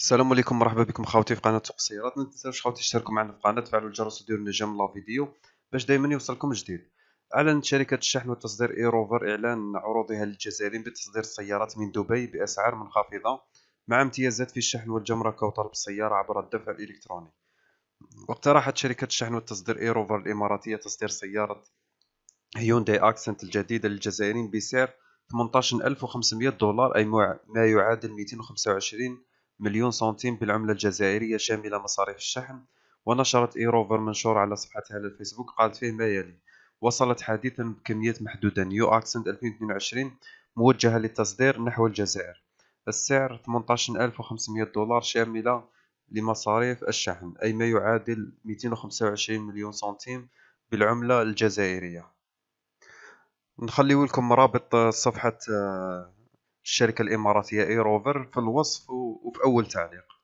السلام عليكم مرحبا بكم خاوتي في قناه قصيرات ما تنساوش خاوتي تشتركوا معنا في القناه تفعلوا الجرس وديروا نجم لا فيديو باش دائما يوصلكم جديد اعلنت شركه الشحن والتصدير ايروفر اعلان عروضها للجزائريين بتصدير السيارات من دبي باسعار منخفضه مع امتيازات في الشحن والجمركه وطلب السياره عبر الدفع الالكتروني واقترحت شركه الشحن والتصدير ايروفر الاماراتيه تصدير سياره هيونداي اكسنت الجديده للجزائريين بسعر 18500 دولار اي ما يعادل 225 مليون سنتيم بالعملة الجزائرية شاملة مصاريف الشحن ونشرت إيروفر منشور على صفحتها على الفيسبوك قالت فيه ما يلي وصلت حديثا بكميات محدودة نيو أكسنت 2022 موجهة للتصدير نحو الجزائر السعر 18500 دولار شاملة لمصاريف الشحن أي ما يعادل 225 مليون سنتيم بالعملة الجزائرية نخلي لكم رابط صفحة آه، الشركه الاماراتيه ايروفر في الوصف وفي اول تعليق